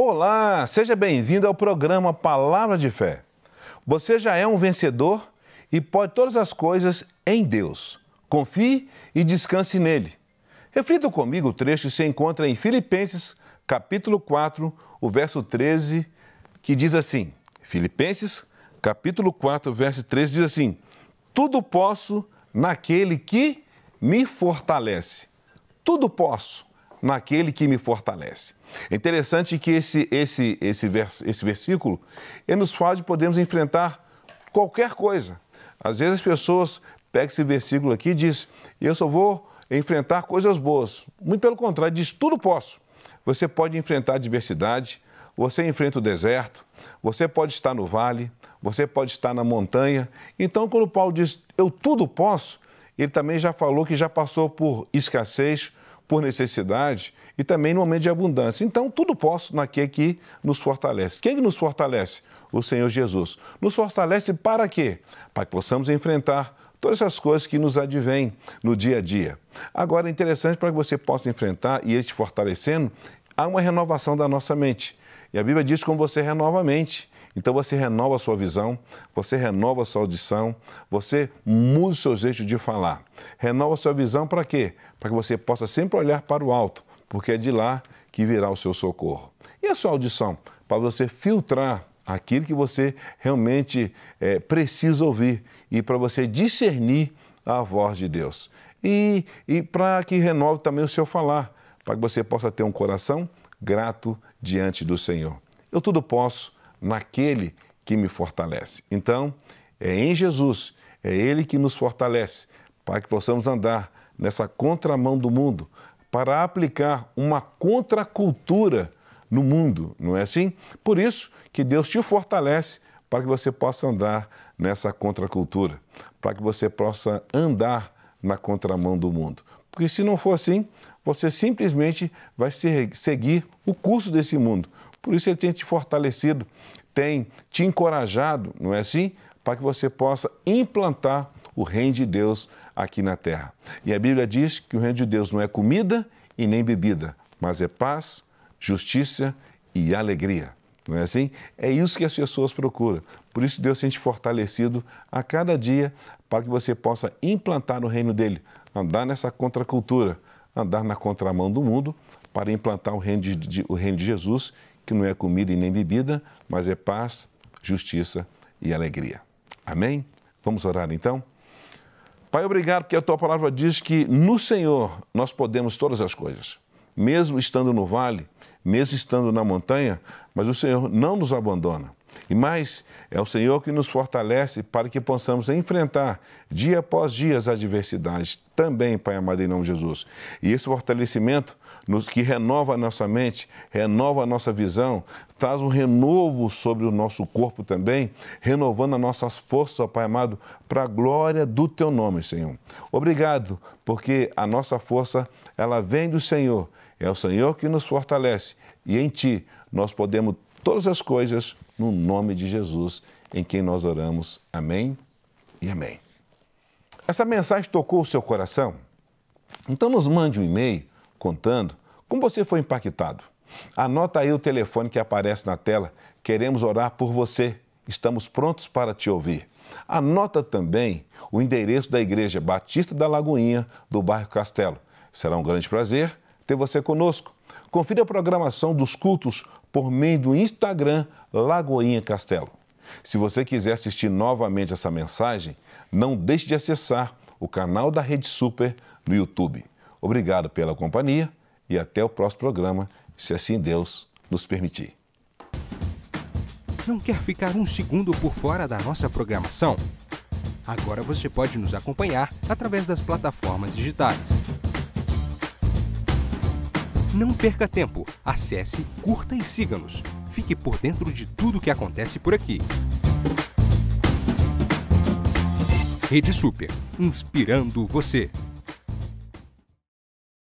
Olá, seja bem-vindo ao programa Palavra de Fé. Você já é um vencedor e pode todas as coisas em Deus. Confie e descanse nele. Reflita comigo o trecho que se encontra em Filipenses, capítulo 4, o verso 13, que diz assim: Filipenses, capítulo 4, verso 13 diz assim: Tudo posso naquele que me fortalece. Tudo posso naquele que me fortalece. É interessante que esse, esse, esse, vers, esse versículo ele nos fala de podermos enfrentar qualquer coisa. Às vezes as pessoas pegam esse versículo aqui e dizem, eu só vou enfrentar coisas boas. Muito pelo contrário, diz, tudo posso. Você pode enfrentar adversidade, você enfrenta o deserto, você pode estar no vale, você pode estar na montanha. Então, quando Paulo diz, eu tudo posso, ele também já falou que já passou por escassez, por necessidade e também no momento de abundância. Então, tudo posso naquele que nos fortalece. Quem nos fortalece? O Senhor Jesus. Nos fortalece para quê? Para que possamos enfrentar todas essas coisas que nos advêm no dia a dia. Agora, é interessante para que você possa enfrentar e ir te fortalecendo, há uma renovação da nossa mente. E a Bíblia diz como você renova a mente. Então você renova a sua visão, você renova a sua audição, você muda o seu jeito de falar. Renova a sua visão para quê? Para que você possa sempre olhar para o alto, porque é de lá que virá o seu socorro. E a sua audição? Para você filtrar aquilo que você realmente é, precisa ouvir e para você discernir a voz de Deus. E, e para que renove também o seu falar, para que você possa ter um coração grato diante do Senhor. Eu tudo posso naquele que me fortalece. Então, é em Jesus, é Ele que nos fortalece para que possamos andar nessa contramão do mundo, para aplicar uma contracultura no mundo, não é assim? Por isso que Deus te fortalece para que você possa andar nessa contracultura, para que você possa andar na contramão do mundo. Porque se não for assim, você simplesmente vai seguir o curso desse mundo, por isso ele tem te fortalecido, tem te encorajado, não é assim? Para que você possa implantar o reino de Deus aqui na terra. E a Bíblia diz que o reino de Deus não é comida e nem bebida, mas é paz, justiça e alegria. Não é assim? É isso que as pessoas procuram. Por isso Deus tem te fortalecido a cada dia para que você possa implantar o reino dele, andar nessa contracultura, andar na contramão do mundo para implantar o reino de, de, o reino de Jesus que não é comida e nem bebida, mas é paz, justiça e alegria. Amém? Vamos orar então? Pai, obrigado porque a tua palavra diz que no Senhor nós podemos todas as coisas. Mesmo estando no vale, mesmo estando na montanha, mas o Senhor não nos abandona. E mais, é o Senhor que nos fortalece para que possamos enfrentar dia após dia as adversidades, também, Pai amado, em nome de Jesus. E esse fortalecimento nos que renova a nossa mente, renova a nossa visão, traz um renovo sobre o nosso corpo também, renovando as nossas forças, Pai amado, para a glória do Teu nome, Senhor. Obrigado, porque a nossa força, ela vem do Senhor. É o Senhor que nos fortalece e em Ti nós podemos todas as coisas no nome de Jesus, em quem nós oramos. Amém e amém. Essa mensagem tocou o seu coração? Então nos mande um e-mail contando como você foi impactado. Anota aí o telefone que aparece na tela. Queremos orar por você. Estamos prontos para te ouvir. Anota também o endereço da Igreja Batista da Lagoinha, do bairro Castelo. Será um grande prazer ter você conosco. Confira a programação dos cultos por meio do Instagram Lagoinha Castelo. Se você quiser assistir novamente essa mensagem, não deixe de acessar o canal da Rede Super no YouTube. Obrigado pela companhia e até o próximo programa, se assim Deus nos permitir. Não quer ficar um segundo por fora da nossa programação? Agora você pode nos acompanhar através das plataformas digitais não perca tempo, acesse, curta e siga-nos. Fique por dentro de tudo o que acontece por aqui. Rede Super, inspirando você.